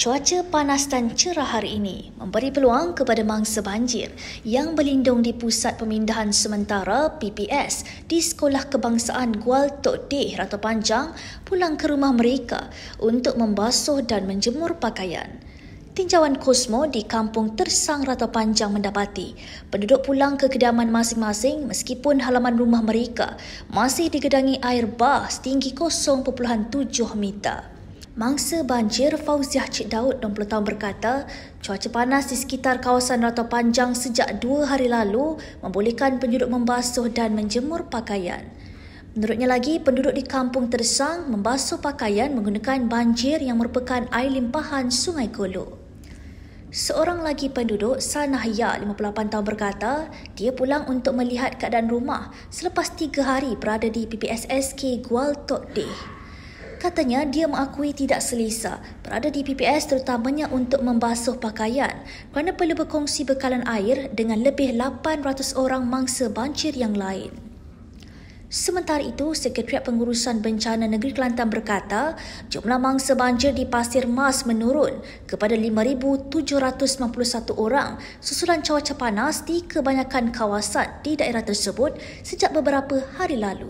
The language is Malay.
Cuaca panas dan cerah hari ini memberi peluang kepada mangsa banjir yang berlindung di Pusat Pemindahan Sementara PPS di Sekolah Kebangsaan Gual Tok Deh Rata Panjang pulang ke rumah mereka untuk membasuh dan menjemur pakaian. Tinjauan Kosmo di Kampung Tersang Rata Panjang mendapati penduduk pulang ke kediaman masing-masing meskipun halaman rumah mereka masih digedangi air bah setinggi 0.7 meter. Mangsa banjir Fauziah Cik Daud 20 tahun berkata, cuaca panas di sekitar kawasan Rata Panjang sejak dua hari lalu membolehkan penduduk membasuh dan menjemur pakaian. Menurutnya lagi, penduduk di kampung Tersang membasuh pakaian menggunakan banjir yang merupakan air limpahan Sungai Kolo. Seorang lagi penduduk, Sanah 58 tahun berkata, dia pulang untuk melihat keadaan rumah selepas tiga hari berada di PPSSK Gual Tok Deh. Katanya dia mengakui tidak selesa berada di PPS terutamanya untuk membasuh pakaian kerana perlu berkongsi bekalan air dengan lebih 800 orang mangsa banjir yang lain. Sementara itu, Sekretariat Pengurusan Bencana Negeri Kelantan berkata, jumlah mangsa banjir di Pasir Mas menurun kepada 5,791 orang susulan cuaca panas di kebanyakan kawasan di daerah tersebut sejak beberapa hari lalu.